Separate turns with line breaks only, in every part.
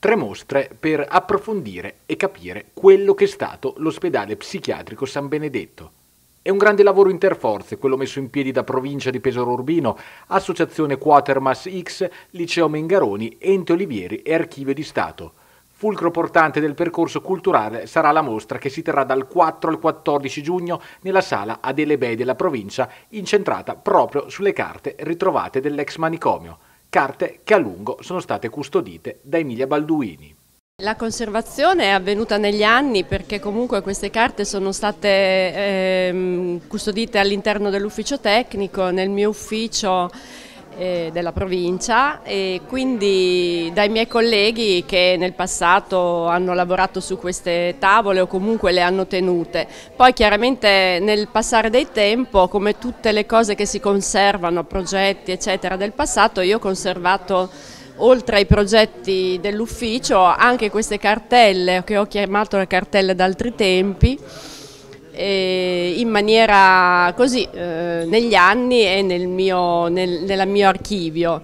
tre mostre per approfondire e capire quello che è stato l'ospedale psichiatrico San Benedetto. È un grande lavoro interforze quello messo in piedi da Provincia di Pesaro Urbino, Associazione Quatermass X, Liceo Mengaroni, Ente Olivieri e Archivio di Stato. Fulcro portante del percorso culturale sarà la mostra che si terrà dal 4 al 14 giugno nella sala Adele Bay della provincia, incentrata proprio sulle carte ritrovate dell'ex manicomio carte che a lungo sono state custodite da Emilia Balduini.
La conservazione è avvenuta negli anni perché comunque queste carte sono state eh, custodite all'interno dell'ufficio tecnico, nel mio ufficio eh, della provincia e quindi dai miei colleghi che nel passato hanno lavorato su queste tavole o comunque le hanno tenute. Poi chiaramente nel passare del tempo, come tutte le cose che si conservano, progetti eccetera del passato, io ho conservato oltre ai progetti dell'ufficio anche queste cartelle che ho chiamato le cartelle d'altri tempi in maniera così eh, negli anni e nel mio, nel, nel mio archivio.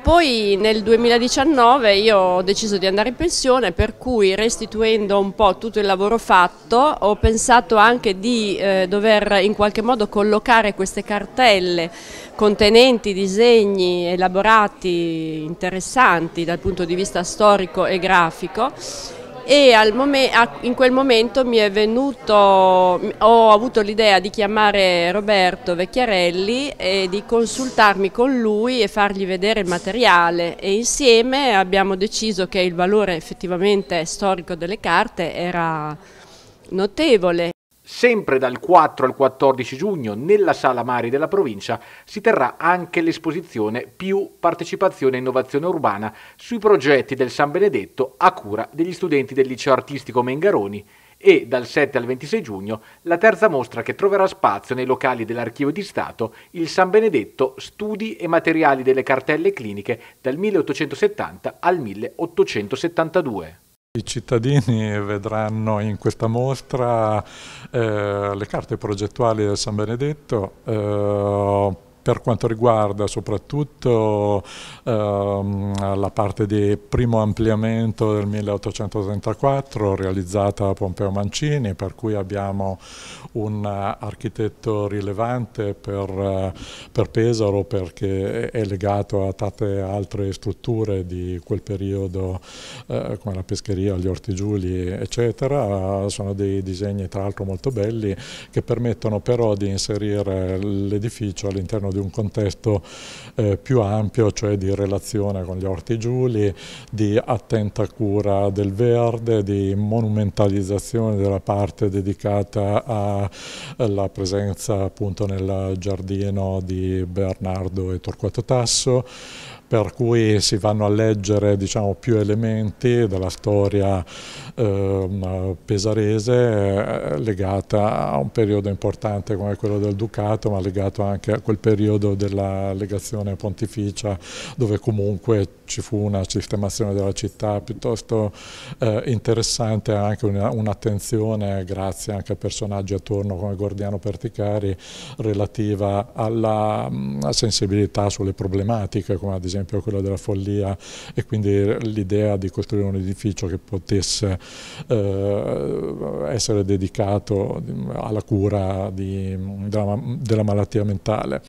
Poi nel 2019 io ho deciso di andare in pensione per cui restituendo un po' tutto il lavoro fatto ho pensato anche di eh, dover in qualche modo collocare queste cartelle contenenti disegni elaborati interessanti dal punto di vista storico e grafico e in quel momento mi è venuto, ho avuto l'idea di chiamare Roberto Vecchiarelli e di consultarmi con lui e fargli vedere il materiale e insieme abbiamo deciso che il valore effettivamente storico delle carte era notevole.
Sempre dal 4 al 14 giugno nella Sala Mari della provincia si terrà anche l'esposizione più partecipazione e innovazione urbana sui progetti del San Benedetto a cura degli studenti del liceo artistico Mengaroni e dal 7 al 26 giugno la terza mostra che troverà spazio nei locali dell'Archivio di Stato, il San Benedetto Studi e materiali delle cartelle cliniche dal 1870 al 1872.
I cittadini vedranno in questa mostra eh, le carte progettuali del San Benedetto, eh, per quanto riguarda soprattutto ehm, la parte di primo ampliamento del 1834 realizzata da Pompeo Mancini, per cui abbiamo un architetto rilevante per, per Pesaro perché è legato a tante altre strutture di quel periodo eh, come la pescheria, gli orti giuli eccetera, sono dei disegni tra l'altro molto belli che permettono però di inserire l'edificio all'interno di di un contesto eh, più ampio, cioè di relazione con gli orti giuli, di attenta cura del verde, di monumentalizzazione della parte dedicata alla presenza appunto nel giardino di Bernardo e Torquato Tasso, per cui si vanno a leggere diciamo, più elementi della storia eh, pesarese eh, legata a un periodo importante come quello del Ducato, ma legato anche a quel periodo della legazione pontificia, dove comunque ci fu una sistemazione della città piuttosto eh, interessante, anche un'attenzione, un grazie anche a personaggi attorno come Gordiano Perticari, relativa alla mh, mm, sensibilità sulle problematiche, come ad esempio esempio quella della follia e quindi l'idea di costruire un edificio che potesse eh, essere dedicato alla cura di, della, della malattia mentale.